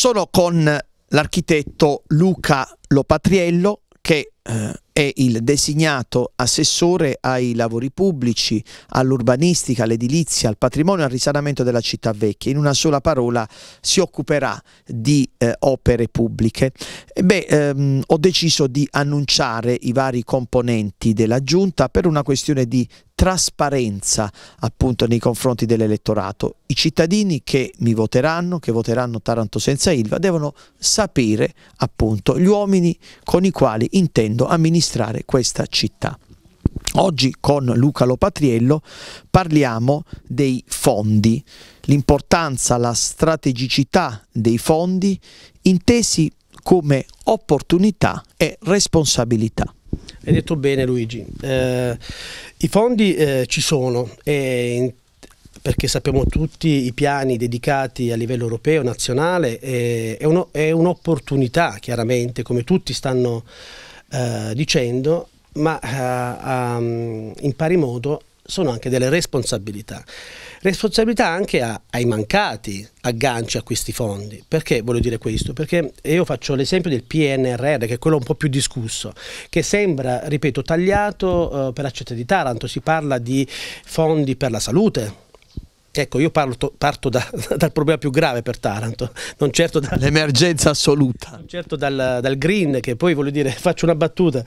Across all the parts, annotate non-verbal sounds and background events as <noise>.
Sono con l'architetto Luca Lopatriello che eh, è il designato assessore ai lavori pubblici, all'urbanistica, all'edilizia, al patrimonio, al risanamento della città vecchia. In una sola parola si occuperà di eh, opere pubbliche. E beh, ehm, ho deciso di annunciare i vari componenti della giunta per una questione di trasparenza appunto nei confronti dell'elettorato. I cittadini che mi voteranno, che voteranno Taranto senza Ilva, devono sapere appunto gli uomini con i quali intendo amministrare questa città. Oggi con Luca Lopatriello parliamo dei fondi, l'importanza, la strategicità dei fondi intesi come opportunità e responsabilità. Hai detto bene Luigi, eh, i fondi eh, ci sono in, perché sappiamo tutti i piani dedicati a livello europeo, nazionale, eh, è, un'opportunità un chiaramente come tutti stanno eh, dicendo, ma eh, mm, in pari modo sono anche delle responsabilità. Responsabilità anche a, ai mancati agganci a questi fondi. Perché voglio dire questo? Perché io faccio l'esempio del PNRR, che è quello un po' più discusso, che sembra, ripeto, tagliato eh, per la città di Taranto, si parla di fondi per la salute, Ecco, io parlo, parto da, <laughs> dal problema più grave per Taranto, non certo dall'emergenza assoluta, non certo dal, dal green, che poi voglio dire, <laughs> faccio una battuta,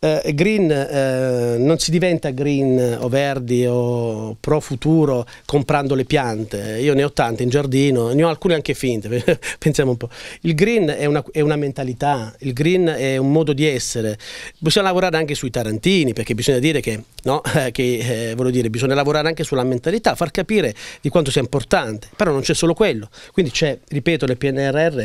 eh, green eh, non si diventa green o verdi o pro futuro comprando le piante, io ne ho tante in giardino, ne ho alcune anche finte, <laughs> pensiamo un po'. Il green è una, è una, mentalità, il green è un modo di essere, bisogna lavorare anche sui tarantini perché bisogna dire che, no, <laughs> che eh, dire, bisogna lavorare anche sulla mentalità, far capire di quanto sia importante, però non c'è solo quello, quindi c'è, ripeto, le PNRR,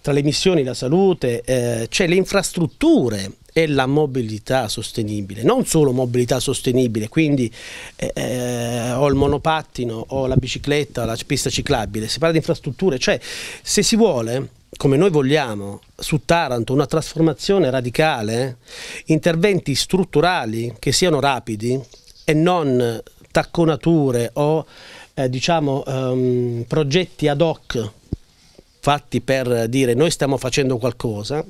tra le missioni la salute, eh, c'è le infrastrutture, è la mobilità sostenibile, non solo mobilità sostenibile, quindi eh, eh, ho il monopattino, ho la bicicletta, la pista ciclabile, si parla di infrastrutture, cioè se si vuole come noi vogliamo su Taranto una trasformazione radicale, interventi strutturali che siano rapidi e non tacconature o eh, diciamo ehm, progetti ad hoc fatti per dire noi stiamo facendo qualcosa,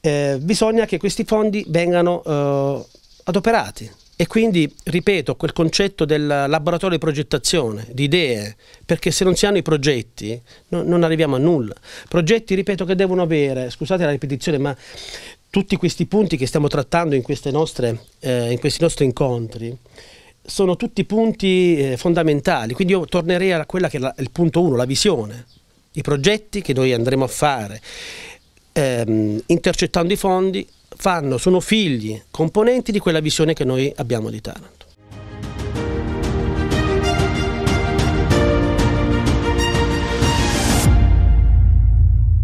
eh, bisogna che questi fondi vengano eh, adoperati. E quindi, ripeto, quel concetto del laboratorio di progettazione, di idee, perché se non si hanno i progetti no, non arriviamo a nulla. Progetti, ripeto, che devono avere, scusate la ripetizione, ma tutti questi punti che stiamo trattando in, nostre, eh, in questi nostri incontri, sono tutti punti eh, fondamentali, quindi io tornerei a quella che è la, il punto 1, la visione, i progetti che noi andremo a fare, ehm, intercettando i fondi, fanno, sono figli, componenti di quella visione che noi abbiamo di Taranto.